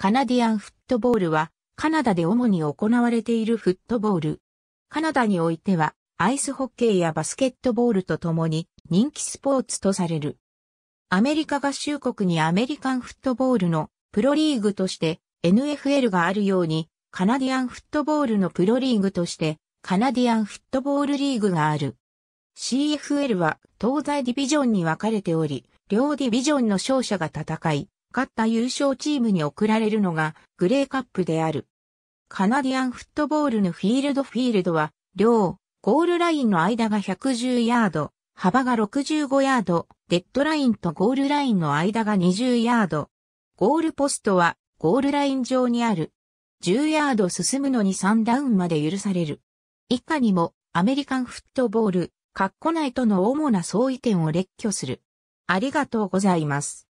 カナディアンフットボールは、カナダで主に行われているフットボール。カナダにおいては、アイスホッケーやバスケットボールと共に人気スポーツとされる。アメリカ合衆国にアメリカンフットボールのプロリーグとして NFL があるように、カナディアンフットボールのプロリーグとしてカナディアンフットボールリーグがある。CFL は東西ディビジョンに分かれており、両ディビジョンの勝者が戦い、勝った優勝チームに贈られるのがグレーカップである。カナディアンフットボールのフィールドフィールドは、両、ゴールラインの間が110ヤード、幅が65ヤード、デッドラインとゴールラインの間が20ヤード。ゴールポストは、ゴールライン上にある。10ヤード進むのに3ダウンまで許される。以下にも、アメリカンフットボール、カッコ内との主な相違点を列挙する。ありがとうございます。